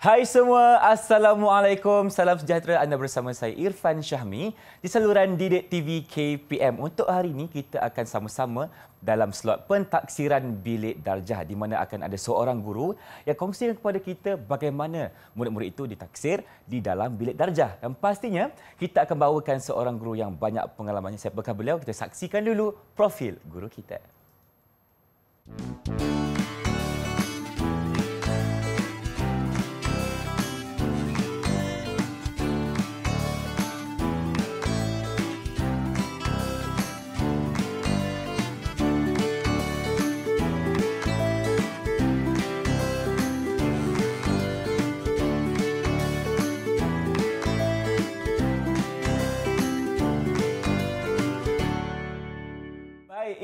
Hai semua, Assalamualaikum. Salam sejahtera anda bersama saya Irfan Syahmi di saluran Didik TV KPM. Untuk hari ini kita akan sama-sama dalam slot pentaksiran bilik darjah di mana akan ada seorang guru yang kongsikan kepada kita bagaimana murid-murid itu ditaksir di dalam bilik darjah. Dan pastinya kita akan bawakan seorang guru yang banyak pengalamannya. Siapakah beliau? Kita saksikan dulu profil guru kita.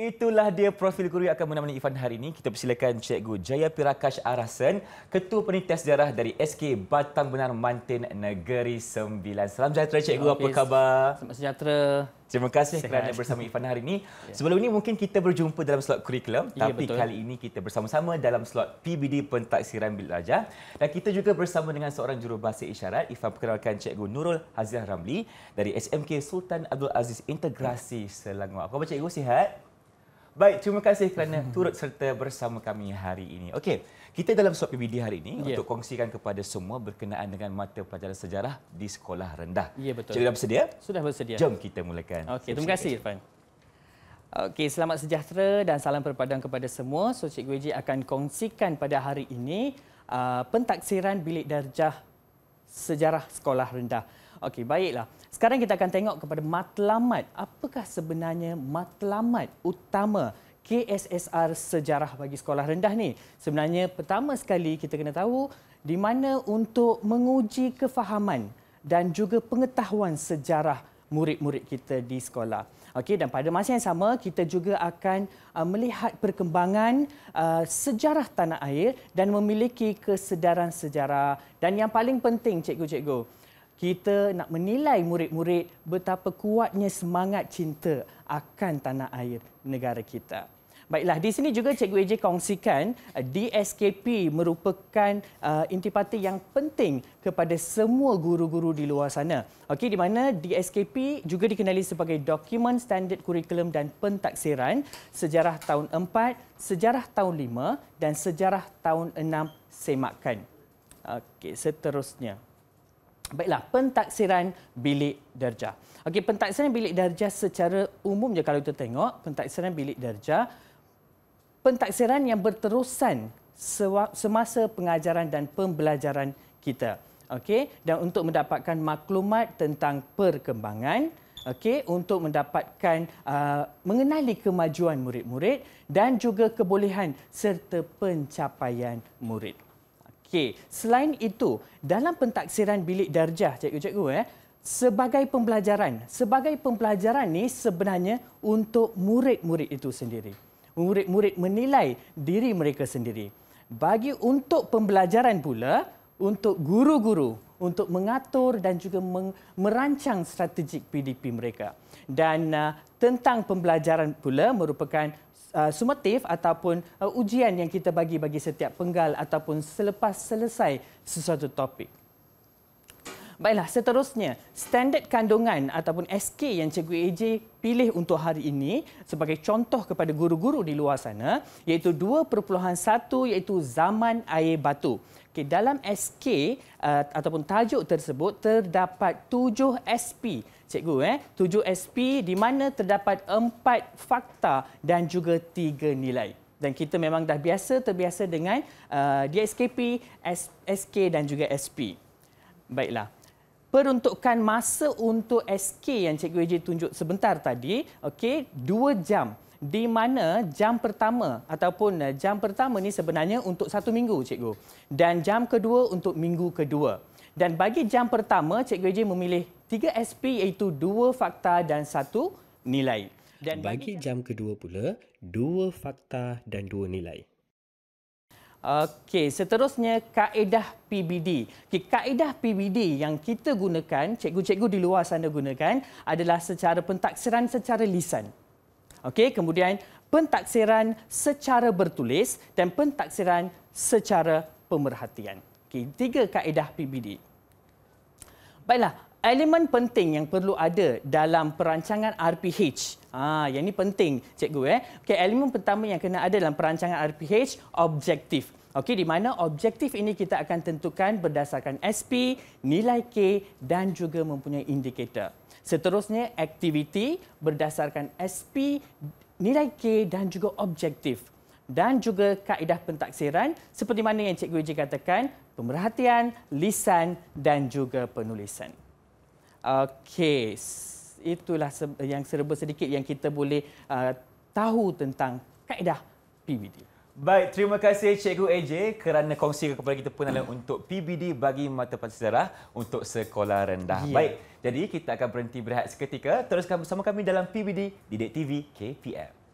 itulah dia profil kuri akan menemani Ifan hari ini. Kita persilakan Cikgu Jaya Pirakash Arasan, Ketua Penitia Sejarah dari SK Batang Benar Mantin Negeri Sembilan. Salam sejahtera Cikgu, ya, apa khabar? Salam sejahtera. Terima kasih Sehat. kerana bersama Ifan hari ini. Ya. Sebelum ini mungkin kita berjumpa dalam slot kurikulum, ya, tapi betul. kali ini kita bersama-sama dalam slot PBD Pentaksiran Belajar. Dan kita juga bersama dengan seorang jurubahasa isyarat, Ifan perkenalkan Cikgu Nurul Hazirah Ramli dari SMK Sultan Abdul Aziz Integrasi Selangor. Apa khabar Cikgu? Sihat? Baik, terima kasih kerana turut serta bersama kami hari ini. Okey, kita dalam suap PBD hari ini yeah. untuk kongsikan kepada semua berkenaan dengan mata pelajaran sejarah di sekolah rendah. Ya, yeah, betul. Jadi, dah bersedia? Sudah bersedia. Jom kita mulakan. Okey, terima kasih Irfan. Okey, selamat sejahtera dan salam perpaduan kepada semua. So, Cikgu Eji akan kongsikan pada hari ini uh, pentaksiran bilik darjah sejarah sekolah rendah. Okey, baiklah. Sekarang kita akan tengok kepada matlamat. Apakah sebenarnya matlamat utama KSSR sejarah bagi sekolah rendah ni? Sebenarnya pertama sekali kita kena tahu di mana untuk menguji kefahaman dan juga pengetahuan sejarah murid-murid kita di sekolah. Okey dan pada masa yang sama kita juga akan uh, melihat perkembangan uh, sejarah tanah air dan memiliki kesedaran sejarah dan yang paling penting cikgu-cikgu kita nak menilai murid-murid betapa kuatnya semangat cinta akan tanah air negara kita. Baiklah, di sini juga Cikgu Eje kongsikan eh, DSKP merupakan uh, intipati yang penting kepada semua guru-guru di luar sana. Okey, di mana DSKP juga dikenali sebagai Dokumen Standard Kurikulum dan Pentaksiran Sejarah Tahun 4, Sejarah Tahun 5 dan Sejarah Tahun 6 semakkan. Okey, seterusnya. Baiklah, pentaksiran bilik darjah. Okey, pentaksiran bilik darjah secara umum je kalau kita tengok, pentaksiran bilik darjah, pentaksiran yang berterusan semasa pengajaran dan pembelajaran kita. Okey, dan untuk mendapatkan maklumat tentang perkembangan, okey, untuk mendapatkan uh, mengenali kemajuan murid-murid dan juga kebolehan serta pencapaian murid. Okey, selain itu, dalam pentaksiran bilik darjah cikgu-cikgu eh, sebagai pembelajaran, sebagai pembelajaran ni sebenarnya untuk murid-murid itu sendiri. Murid-murid menilai diri mereka sendiri. Bagi untuk pembelajaran pula, untuk guru-guru untuk mengatur dan juga merancang strategik PDP mereka. Dan uh, tentang pembelajaran pula merupakan Uh, sumatif ataupun uh, ujian yang kita bagi bagi setiap penggal ataupun selepas selesai sesuatu topik. Baiklah, seterusnya, standard kandungan ataupun SK yang Cikgu AJ pilih untuk hari ini sebagai contoh kepada guru-guru di luar sana iaitu 2.1 iaitu zaman air batu. Okay, dalam SK uh, ataupun tajuk tersebut terdapat 7 SP cikgu eh 7SP di mana terdapat 4 fakta dan juga 3 nilai dan kita memang dah biasa terbiasa dengan uh, DSKP, S- SK dan juga SP. Baiklah. Peruntukan masa untuk SK yang cikgu Eji tunjuk sebentar tadi, okey, 2 jam di mana jam pertama ataupun uh, jam pertama ni sebenarnya untuk satu minggu cikgu dan jam kedua untuk minggu kedua dan bagi jam pertama cikgu Eji memilih tiga SP iaitu dua fakta dan satu nilai. Dan bagi, jam kedua pula, dua fakta dan dua nilai. Okey, seterusnya kaedah PBD. Okay, kaedah PBD yang kita gunakan, cikgu-cikgu di luar sana gunakan adalah secara pentaksiran secara lisan. Okey, kemudian pentaksiran secara bertulis dan pentaksiran secara pemerhatian. Okey, tiga kaedah PBD. Baiklah, elemen penting yang perlu ada dalam perancangan RPH. Ha, yang ini penting, cikgu. Eh? Okay, elemen pertama yang kena ada dalam perancangan RPH, objektif. Okey, di mana objektif ini kita akan tentukan berdasarkan SP, nilai K dan juga mempunyai indikator. Seterusnya, aktiviti berdasarkan SP, nilai K dan juga objektif. Dan juga kaedah pentaksiran seperti mana yang Cikgu Eji katakan, pemerhatian, lisan dan juga penulisan. Okey, uh, itulah yang serba sedikit yang kita boleh uh, tahu tentang kaedah PBD. Baik, terima kasih Cikgu AJ kerana kongsi kepada kita pun hmm. untuk PBD bagi mata pelajaran sejarah untuk sekolah rendah. Yeah. Baik, jadi kita akan berhenti berehat seketika. Teruskan bersama kami dalam PBD Didik TV KPM.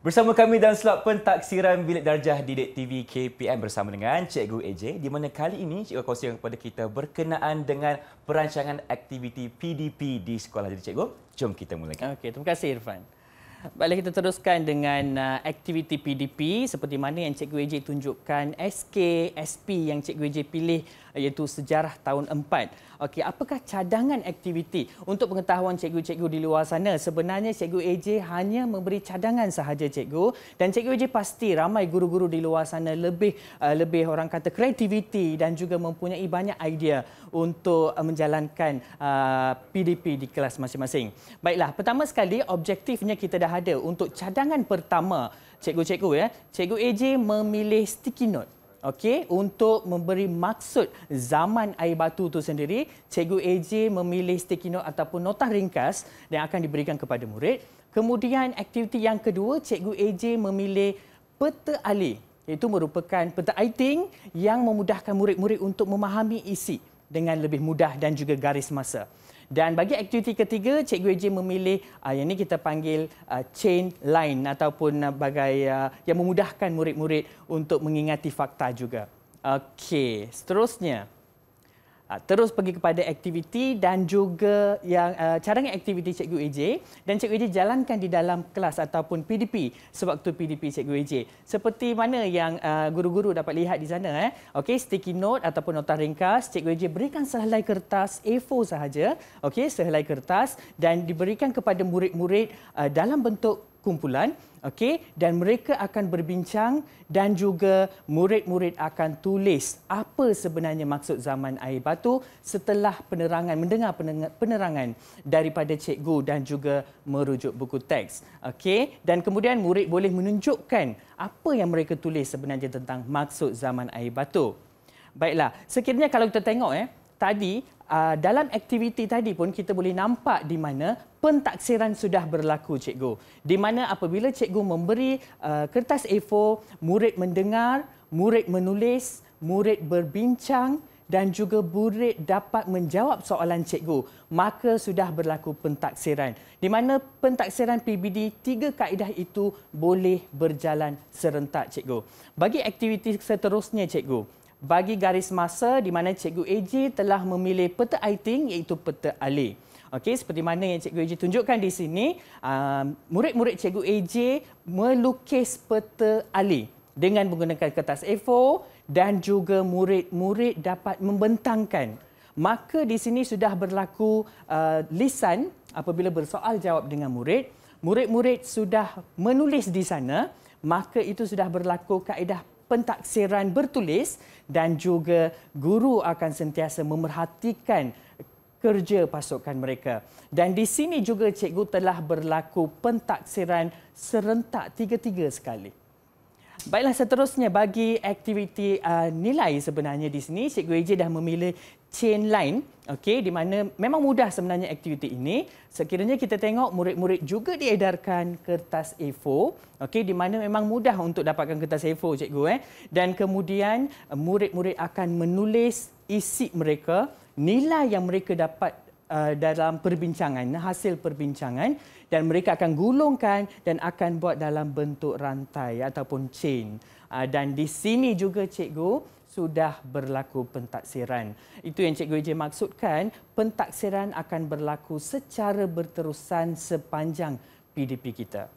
Bersama kami dalam slot pentaksiran Bilik Darjah di TV KPM bersama dengan Cikgu AJ di mana kali ini Cikgu kongsikan kepada kita berkenaan dengan perancangan aktiviti PDP di sekolah. Jadi Cikgu, jom kita mulakan. Okay, terima kasih Irfan. Baiklah kita teruskan dengan uh, aktiviti PDP seperti mana yang Cikgu AJ tunjukkan SK, SP yang Cikgu AJ pilih iaitu sejarah tahun 4. Okey, apakah cadangan aktiviti untuk pengetahuan cikgu-cikgu di luar sana? Sebenarnya cikgu AJ hanya memberi cadangan sahaja cikgu dan cikgu AJ pasti ramai guru-guru di luar sana lebih uh, lebih orang kata kreativiti dan juga mempunyai banyak idea untuk uh, menjalankan uh, eh, PDP di kelas masing-masing. Baiklah, pertama sekali objektifnya kita dah ada untuk cadangan pertama cikgu-cikgu ya. Cikgu AJ memilih sticky note okey untuk memberi maksud zaman air batu itu sendiri cikgu AJ memilih sticky note ataupun nota ringkas yang akan diberikan kepada murid kemudian aktiviti yang kedua cikgu AJ memilih peta alih itu merupakan peta aiting yang memudahkan murid-murid untuk memahami isi dengan lebih mudah dan juga garis masa. Dan bagi aktiviti ketiga, Cikgu EJ memilih uh, yang ini kita panggil uh, chain line ataupun uh, bagai uh, yang memudahkan murid-murid untuk mengingati fakta juga. Okey, seterusnya. Ah, terus pergi kepada aktiviti dan juga yang uh, cadangan aktiviti Cikgu EJ dan Cikgu EJ jalankan di dalam kelas ataupun PDP sewaktu PDP Cikgu EJ. Seperti mana yang uh, guru-guru dapat lihat di sana eh. Okey, sticky note ataupun nota ringkas, Cikgu EJ berikan sehelai kertas A4 sahaja. okay sehelai kertas dan diberikan kepada murid-murid uh, dalam bentuk kumpulan okay, dan mereka akan berbincang dan juga murid-murid akan tulis apa sebenarnya maksud zaman air batu setelah penerangan mendengar penerangan daripada cikgu dan juga merujuk buku teks okay, dan kemudian murid boleh menunjukkan apa yang mereka tulis sebenarnya tentang maksud zaman air batu baiklah sekiranya kalau kita tengok eh tadi ah, dalam aktiviti tadi pun kita boleh nampak di mana pentaksiran sudah berlaku cikgu di mana apabila cikgu memberi uh, kertas A4 murid mendengar murid menulis murid berbincang dan juga murid dapat menjawab soalan cikgu maka sudah berlaku pentaksiran di mana pentaksiran PBD tiga kaedah itu boleh berjalan serentak cikgu bagi aktiviti seterusnya cikgu bagi garis masa di mana cikgu AG telah memilih peta iting iaitu peta Ali. Okey, seperti mana yang Cikgu AJ tunjukkan di sini, um, murid-murid Cikgu AJ melukis peta Ali dengan menggunakan kertas A4 dan juga murid-murid dapat membentangkan. Maka di sini sudah berlaku uh, lisan apabila bersoal jawab dengan murid. Murid-murid sudah menulis di sana, maka itu sudah berlaku kaedah pentaksiran bertulis dan juga guru akan sentiasa memerhatikan kerja pasukan mereka. Dan di sini juga cikgu telah berlaku pentaksiran serentak tiga-tiga sekali. Baiklah seterusnya bagi aktiviti uh, nilai sebenarnya di sini cikgu Eje dah memilih chain line okey di mana memang mudah sebenarnya aktiviti ini sekiranya kita tengok murid-murid juga diedarkan kertas A4 okey di mana memang mudah untuk dapatkan kertas A4 cikgu eh dan kemudian uh, murid-murid akan menulis isi mereka nilai yang mereka dapat uh, dalam perbincangan, hasil perbincangan dan mereka akan gulungkan dan akan buat dalam bentuk rantai ataupun chain. Uh, dan di sini juga cikgu sudah berlaku pentaksiran. Itu yang cikgu Ejen maksudkan, pentaksiran akan berlaku secara berterusan sepanjang PDP kita.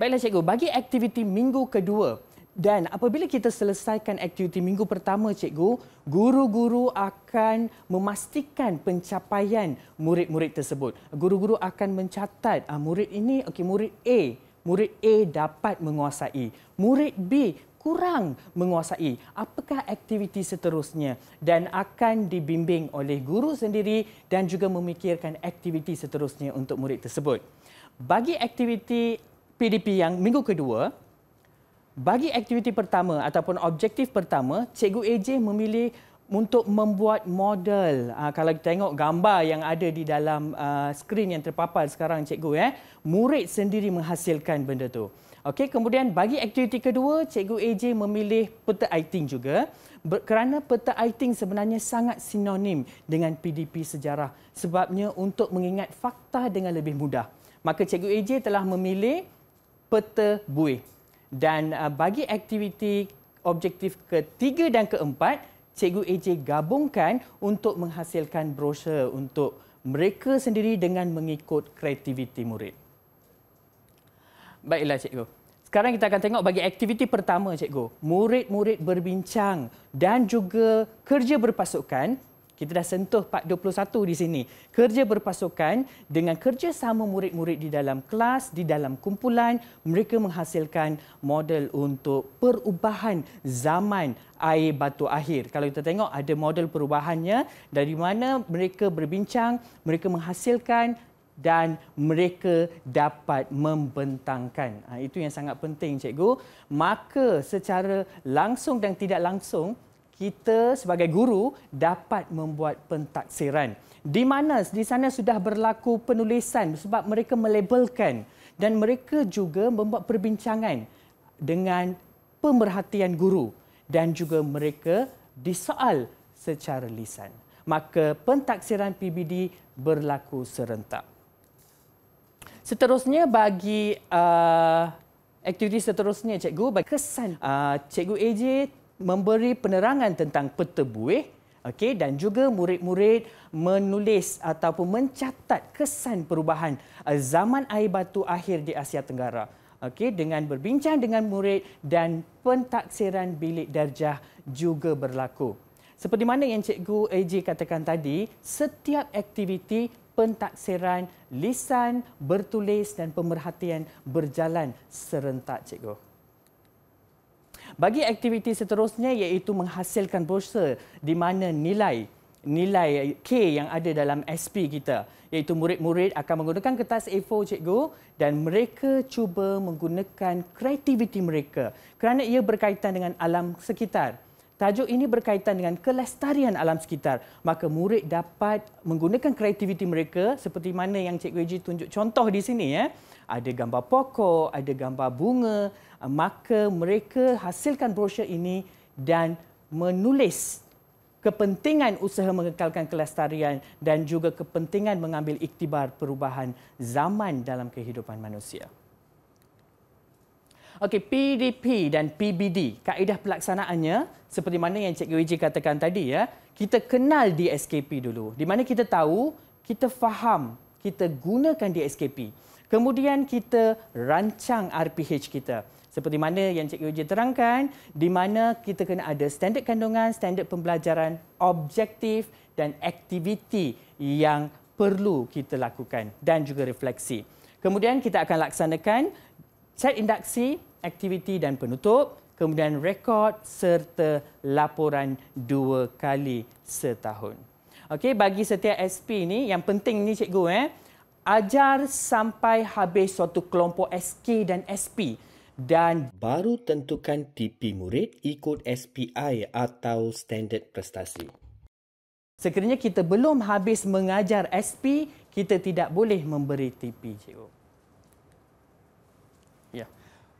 Baiklah cikgu, bagi aktiviti minggu kedua, dan apabila kita selesaikan aktiviti minggu pertama, cikgu, guru-guru akan memastikan pencapaian murid-murid tersebut. Guru-guru akan mencatat uh, murid ini, okey, murid A, murid A dapat menguasai. Murid B kurang menguasai apakah aktiviti seterusnya dan akan dibimbing oleh guru sendiri dan juga memikirkan aktiviti seterusnya untuk murid tersebut. Bagi aktiviti PDP yang minggu kedua, bagi aktiviti pertama ataupun objektif pertama, Cikgu AJ memilih untuk membuat model. Uh, kalau kita tengok gambar yang ada di dalam uh, skrin yang terpapar sekarang Cikgu eh, murid sendiri menghasilkan benda tu. Okey, kemudian bagi aktiviti kedua, Cikgu AJ memilih peta aiting juga ber- kerana peta aiting sebenarnya sangat sinonim dengan PDP sejarah sebabnya untuk mengingat fakta dengan lebih mudah. Maka Cikgu AJ telah memilih peta buih. Dan uh, bagi aktiviti objektif ketiga dan keempat, Cikgu AJ gabungkan untuk menghasilkan brosur untuk mereka sendiri dengan mengikut kreativiti murid. Baiklah Cikgu. Sekarang kita akan tengok bagi aktiviti pertama Cikgu. Murid-murid berbincang dan juga kerja berpasukan kita dah sentuh part 21 di sini. Kerja berpasukan dengan kerja sama murid-murid di dalam kelas, di dalam kumpulan, mereka menghasilkan model untuk perubahan zaman air batu akhir. Kalau kita tengok ada model perubahannya dari mana mereka berbincang, mereka menghasilkan dan mereka dapat membentangkan. Ha, itu yang sangat penting, Cikgu. Maka secara langsung dan tidak langsung, kita sebagai guru dapat membuat pentaksiran di mana di sana sudah berlaku penulisan sebab mereka melabelkan dan mereka juga membuat perbincangan dengan pemerhatian guru dan juga mereka disoal secara lisan maka pentaksiran PBD berlaku serentak seterusnya bagi uh, aktiviti seterusnya cikgu bagi kesan uh, cikgu AJ memberi penerangan tentang peta buih okey dan juga murid-murid menulis ataupun mencatat kesan perubahan eh, zaman air batu akhir di Asia Tenggara okay. dengan berbincang dengan murid dan pentaksiran bilik darjah juga berlaku seperti mana yang cikgu AJ katakan tadi setiap aktiviti pentaksiran lisan bertulis dan pemerhatian berjalan serentak cikgu bagi aktiviti seterusnya iaitu menghasilkan bursa di mana nilai nilai K yang ada dalam SP kita iaitu murid-murid akan menggunakan kertas A4 cikgu dan mereka cuba menggunakan kreativiti mereka kerana ia berkaitan dengan alam sekitar. Tajuk ini berkaitan dengan kelestarian alam sekitar. Maka murid dapat menggunakan kreativiti mereka seperti mana yang Cikgu Eji tunjuk contoh di sini. Ya. Ada gambar pokok, ada gambar bunga. Maka mereka hasilkan brosur ini dan menulis kepentingan usaha mengekalkan kelestarian dan juga kepentingan mengambil iktibar perubahan zaman dalam kehidupan manusia. Okey, PDP dan PBD, kaedah pelaksanaannya seperti mana yang Cik Wiji katakan tadi ya. Kita kenal di SKP dulu. Di mana kita tahu, kita faham, kita gunakan di SKP. Kemudian kita rancang RPH kita. Seperti mana yang Cik Wiji terangkan, di mana kita kena ada standard kandungan, standard pembelajaran, objektif dan aktiviti yang perlu kita lakukan dan juga refleksi. Kemudian kita akan laksanakan set induksi aktiviti dan penutup, kemudian rekod serta laporan dua kali setahun. Okey, bagi setiap SP ni yang penting ni cikgu eh, ajar sampai habis suatu kelompok SK dan SP dan baru tentukan TP murid ikut SPI atau standard prestasi. Sekiranya kita belum habis mengajar SP, kita tidak boleh memberi TP cikgu.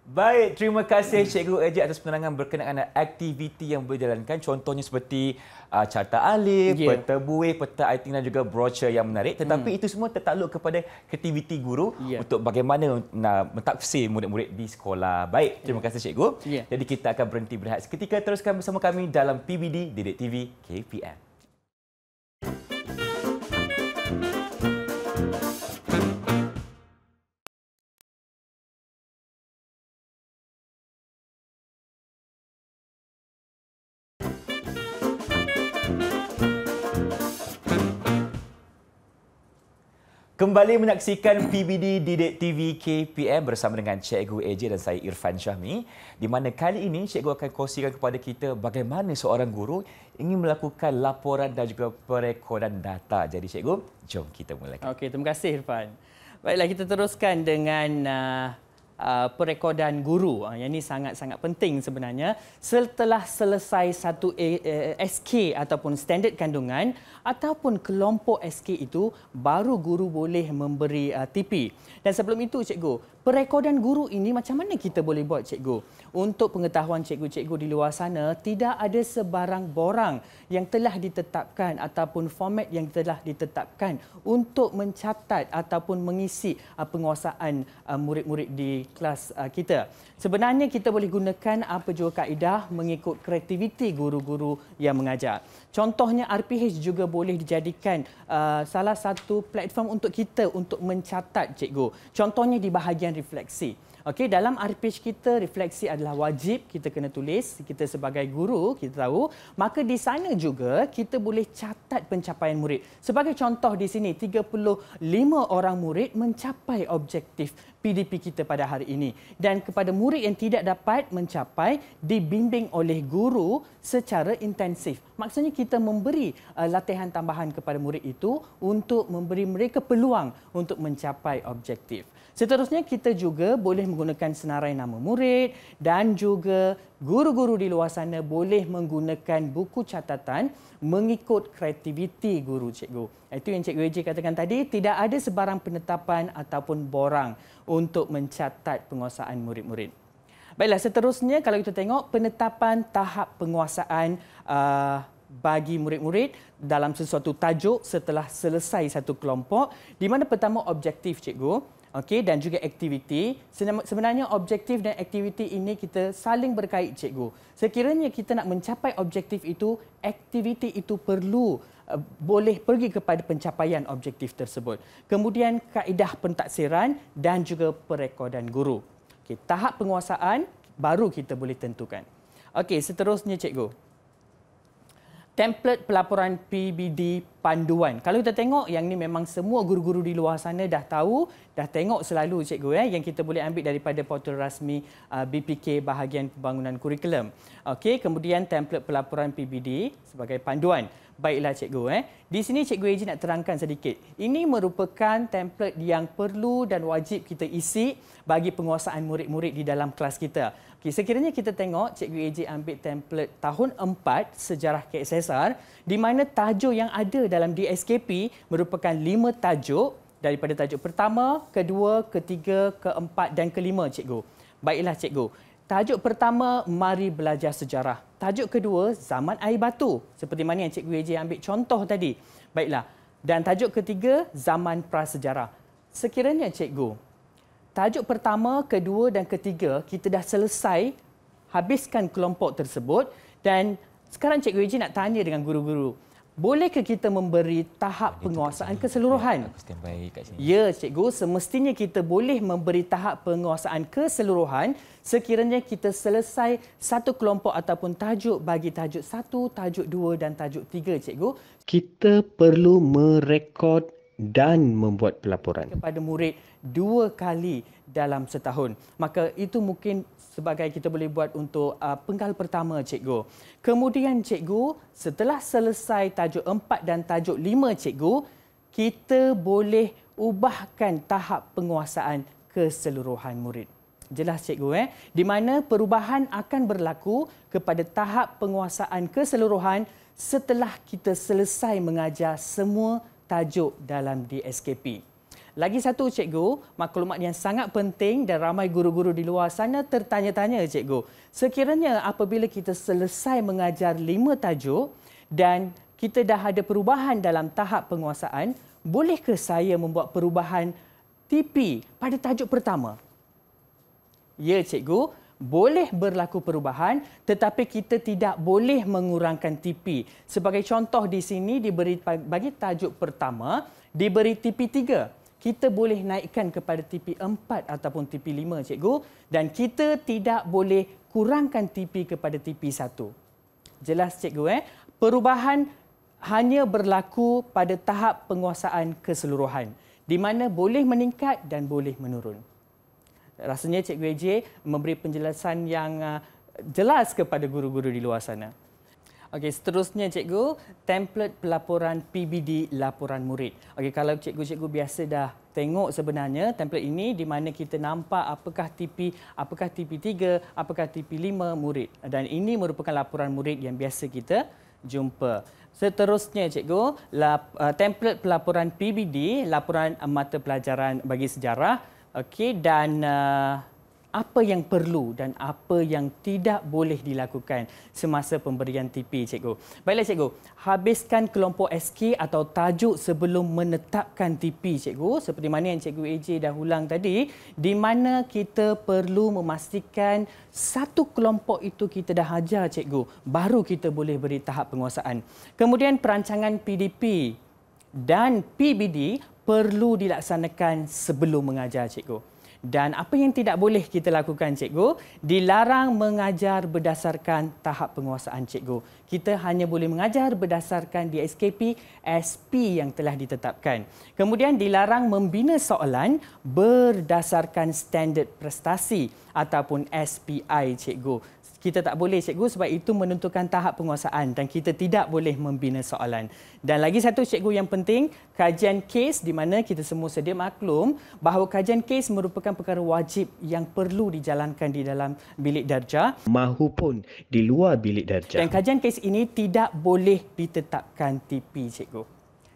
Baik, terima kasih Cikgu Ejik atas penerangan berkenaan aktiviti yang boleh jalankan. Contohnya seperti uh, carta alif, yeah. peta buih, peta aiting dan juga brochure yang menarik. Hmm. Tetapi hmm. itu semua tertakluk kepada aktiviti guru yeah. untuk bagaimana nak mentaksir murid-murid di sekolah. Baik, ya. terima yeah. kasih Cikgu. Yeah. Jadi kita akan berhenti berehat seketika. Teruskan bersama kami dalam PBD Dedek TV KPM. Kembali menyaksikan PBD Didik TV KPM bersama dengan Cikgu AJ dan saya Irfan Syahmi di mana kali ini Cikgu akan kongsikan kepada kita bagaimana seorang guru ingin melakukan laporan dan juga perekodan data. Jadi Cikgu, jom kita mulakan. Okay, terima kasih Irfan. Baiklah kita teruskan dengan uh, Uh, perekodan guru ah, yang ini sangat-sangat penting sebenarnya setelah selesai satu eh, SK ataupun standard kandungan ataupun kelompok SK itu baru guru boleh memberi uh, TP dan sebelum itu cikgu Perekodan guru ini macam mana kita boleh buat cikgu? Untuk pengetahuan cikgu-cikgu di luar sana, tidak ada sebarang borang yang telah ditetapkan ataupun format yang telah ditetapkan untuk mencatat ataupun mengisi ah, penguasaan ah, murid-murid di kelas ah, kita. Sebenarnya kita boleh gunakan apa jua kaedah mengikut kreativiti guru-guru yang mengajar. Contohnya RPH juga boleh dijadikan salah satu platform untuk kita untuk mencatat cikgu. Contohnya di bahagian kemudian refleksi. Okey, dalam RPH kita refleksi adalah wajib kita kena tulis. Kita sebagai guru kita tahu. Maka di sana juga kita boleh catat pencapaian murid. Sebagai contoh di sini 35 orang murid mencapai objektif PDP kita pada hari ini. Dan kepada murid yang tidak dapat mencapai dibimbing oleh guru secara intensif. Maksudnya kita memberi uh, latihan tambahan kepada murid itu untuk memberi mereka peluang untuk mencapai objektif. Seterusnya kita juga boleh menggunakan senarai nama murid dan juga guru-guru di luar sana boleh menggunakan buku catatan mengikut kreativiti guru cikgu. Itu yang cikgu Eji katakan tadi, tidak ada sebarang penetapan ataupun borang untuk mencatat penguasaan murid-murid. Baiklah, seterusnya kalau kita tengok penetapan tahap penguasaan uh, bagi murid-murid dalam sesuatu tajuk setelah selesai satu kelompok di mana pertama objektif cikgu okey dan juga aktiviti sebenarnya objektif dan aktiviti ini kita saling berkait cikgu sekiranya kita nak mencapai objektif itu aktiviti itu perlu eh, boleh pergi kepada pencapaian objektif tersebut. Kemudian kaedah pentaksiran dan juga perekodan guru. Okey, tahap penguasaan baru kita boleh tentukan. Okey, seterusnya cikgu template pelaporan PBD panduan. Kalau kita tengok yang ni memang semua guru-guru di luar sana dah tahu, dah tengok selalu cikgu ya eh, yang kita boleh ambil daripada portal rasmi uh, BPK bahagian pembangunan kurikulum. Okey, kemudian template pelaporan PBD sebagai panduan. Baiklah cikgu eh. Di sini cikgu Eji nak terangkan sedikit. Ini merupakan template yang perlu dan wajib kita isi bagi penguasaan murid-murid di dalam kelas kita. Okey, sekiranya kita tengok cikgu Eji ambil template tahun 4 sejarah KSSR di mana tajuk yang ada dalam DSKP merupakan 5 tajuk daripada tajuk pertama, kedua, ketiga, keempat dan kelima cikgu. Baiklah cikgu. Tajuk pertama, mari belajar sejarah. Tajuk kedua, zaman air batu. Seperti mana yang Cikgu Eji ambil contoh tadi. Baiklah. Dan tajuk ketiga, zaman prasejarah. Sekiranya Cikgu, tajuk pertama, kedua dan ketiga, kita dah selesai habiskan kelompok tersebut. Dan sekarang Cikgu Eji nak tanya dengan guru-guru. Bolehkah kita memberi tahap penguasaan keseluruhan? Ya, ya, cikgu, semestinya kita boleh memberi tahap penguasaan keseluruhan sekiranya kita selesai satu kelompok ataupun tajuk bagi tajuk satu, tajuk dua dan tajuk tiga, cikgu. Kita perlu merekod dan membuat pelaporan kepada murid dua kali dalam setahun. Maka itu mungkin sebagai kita boleh buat untuk uh, penggal pertama cikgu. Kemudian cikgu setelah selesai tajuk empat dan tajuk lima cikgu, kita boleh ubahkan tahap penguasaan keseluruhan murid. Jelas cikgu eh, di mana perubahan akan berlaku kepada tahap penguasaan keseluruhan setelah kita selesai mengajar semua tajuk dalam DSKP. Lagi satu cikgu, maklumat yang sangat penting dan ramai guru-guru di luar sana tertanya-tanya cikgu. Sekiranya apabila kita selesai mengajar lima tajuk dan kita dah ada perubahan dalam tahap penguasaan, bolehkah saya membuat perubahan TP pada tajuk pertama? Ya cikgu, boleh berlaku perubahan tetapi kita tidak boleh mengurangkan TP. Sebagai contoh di sini diberi bagi tajuk pertama diberi TP 3. Kita boleh naikkan kepada TP 4 ataupun TP 5 cikgu dan kita tidak boleh kurangkan TP kepada TP 1. Jelas cikgu eh? Perubahan hanya berlaku pada tahap penguasaan keseluruhan di mana boleh meningkat dan boleh menurun rasanya Cikgu AJ memberi penjelasan yang uh, jelas kepada guru-guru di luar sana. Okey, seterusnya cikgu, template pelaporan PBD laporan murid. Okey, kalau cikgu-cikgu biasa dah tengok sebenarnya template ini di mana kita nampak apakah TP, apakah TP3, apakah TP5 murid. Dan ini merupakan laporan murid yang biasa kita jumpa. Seterusnya cikgu, lap, uh, template pelaporan PBD, laporan mata pelajaran bagi sejarah. Okey dan uh, apa yang perlu dan apa yang tidak boleh dilakukan semasa pemberian TP cikgu. Baiklah cikgu, habiskan kelompok SK atau tajuk sebelum menetapkan TP cikgu seperti mana yang cikgu AJ dah ulang tadi di mana kita perlu memastikan satu kelompok itu kita dah hajar cikgu baru kita boleh beri tahap penguasaan. Kemudian perancangan PDP dan PBD perlu dilaksanakan sebelum mengajar cikgu. Dan apa yang tidak boleh kita lakukan cikgu, dilarang mengajar berdasarkan tahap penguasaan cikgu. Kita hanya boleh mengajar berdasarkan DSKP SP yang telah ditetapkan. Kemudian dilarang membina soalan berdasarkan standard prestasi ataupun SPI cikgu kita tak boleh cikgu sebab itu menentukan tahap penguasaan dan kita tidak boleh membina soalan. Dan lagi satu cikgu yang penting, kajian kes di mana kita semua sedia maklum bahawa kajian kes merupakan perkara wajib yang perlu dijalankan di dalam bilik darjah mahupun di luar bilik darjah. Dan kajian kes ini tidak boleh ditetapkan tipi cikgu.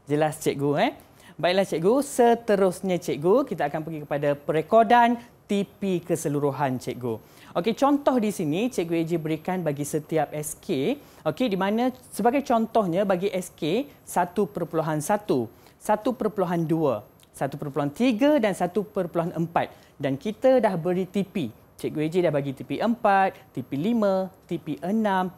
Jelas cikgu eh? Baiklah cikgu, seterusnya cikgu kita akan pergi kepada perekodan tipi keseluruhan cikgu. Okey, contoh di sini Cikgu Eji berikan bagi setiap SK. Okey, di mana sebagai contohnya bagi SK 1.1, 1.2, 1.3 dan 1.4 dan kita dah beri TP. Cikgu Eji dah bagi TP 4, TP 5, TP 6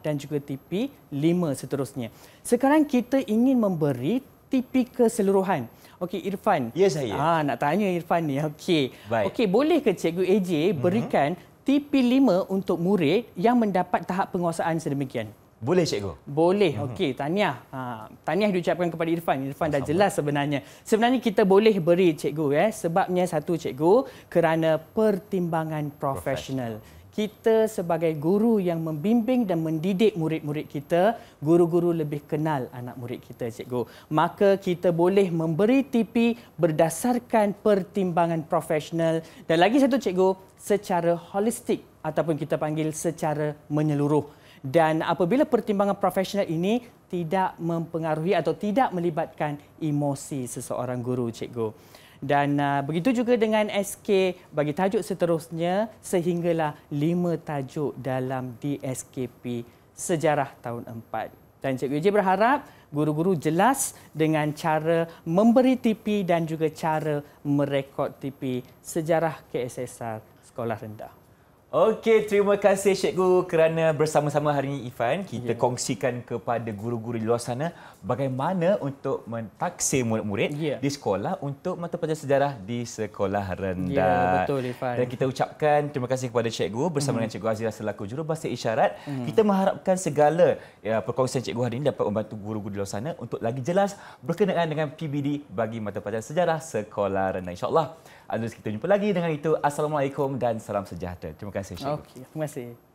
dan juga TP 5 seterusnya. Sekarang kita ingin memberi TP keseluruhan. Okey Irfan. Ya saya. Ah nak tanya Irfan ni. Okey. Okey boleh ke Cikgu Eji berikan mm-hmm. TP5 untuk murid yang mendapat tahap penguasaan sedemikian. Boleh cikgu? Boleh. Mhm. Okey, tahniah. Ha, tahniah diucapkan kepada Irfan. Irfan dah jelas sebenarnya. Sebenarnya kita boleh beri cikgu ya eh, sebabnya satu cikgu kerana pertimbangan Profesional kita sebagai guru yang membimbing dan mendidik murid-murid kita, guru-guru lebih kenal anak murid kita, cikgu. Maka kita boleh memberi tipi berdasarkan pertimbangan profesional dan lagi satu cikgu, secara holistik ataupun kita panggil secara menyeluruh. Dan apabila pertimbangan profesional ini tidak mempengaruhi atau tidak melibatkan emosi seseorang guru, cikgu dan uh, begitu juga dengan SK bagi tajuk seterusnya sehinggalah lima tajuk dalam DSKP sejarah tahun 4 dan Cikgu Eji berharap guru-guru jelas dengan cara memberi tipi dan juga cara merekod tipi sejarah KSSR sekolah rendah Okey, terima kasih Cikgu kerana bersama-sama hari ini Ifan. Kita yeah. kongsikan kepada guru-guru di luar sana bagaimana untuk mentaksir murid-murid yeah. di sekolah untuk mata pelajaran sejarah di sekolah rendah. Yeah, betul Ifan. Dan kita ucapkan terima kasih kepada Cikgu bersama mm. dengan Cikgu Azira selaku jurubahasa isyarat. Mm. Kita mengharapkan segala ya, perkongsian Cikgu hari ini dapat membantu guru-guru di luar sana untuk lagi jelas berkenaan dengan PBD bagi mata pelajaran sejarah sekolah rendah. InsyaAllah. Aldous kita jumpa lagi dengan itu. Assalamualaikum dan salam sejahtera. Terima kasih Syekh. Okey, terima kasih.